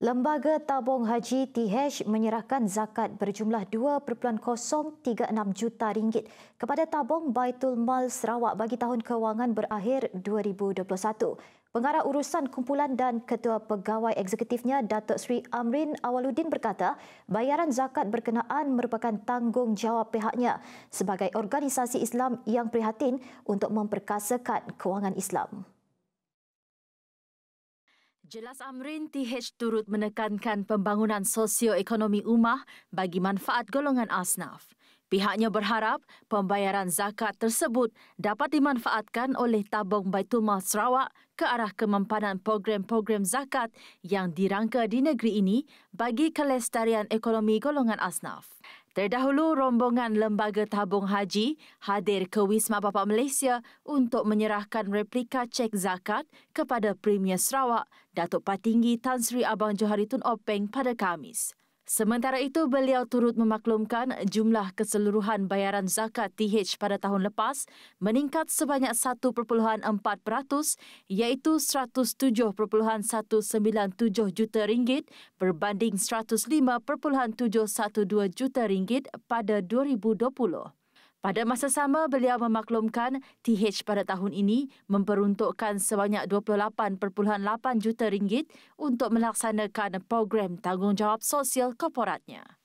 Lembaga Tabung Haji TH menyerahkan zakat berjumlah 2.036 juta ringgit kepada Tabung Baitul Mal Sarawak bagi tahun kewangan berakhir 2021. Pengarah Urusan Kumpulan dan Ketua Pegawai Eksekutifnya Datuk Sri Amrin Awaludin berkata, bayaran zakat berkenaan merupakan tanggungjawab pihaknya sebagai organisasi Islam yang prihatin untuk memperkasakan kewangan Islam. Jelas Amrin TH turut menekankan pembangunan sosioekonomi umah bagi manfaat golongan asnaf. Pihaknya berharap pembayaran zakat tersebut dapat dimanfaatkan oleh Tabung Baitul Mal Sarawak ke arah kemampanan program-program zakat yang dirangka di negeri ini bagi kelestarian ekonomi golongan asnaf. Terdahulu, rombongan Lembaga Tabung Haji hadir ke Wisma Bapa Malaysia untuk menyerahkan replika cek zakat kepada Premier Sarawak, Datuk Patinggi Tan Sri Abang Johari Tun Openg pada Kamis. Sementara itu, beliau turut memaklumkan jumlah keseluruhan bayaran zakat TH pada tahun lepas meningkat sebanyak 1.4% iaitu 107.197 juta ringgit berbanding 105.712 juta ringgit pada 2020. Pada masa sama, beliau memaklumkan TH pada tahun ini memperuntukkan sebanyak 28.8 juta ringgit untuk melaksanakan program tanggungjawab sosial korporatnya.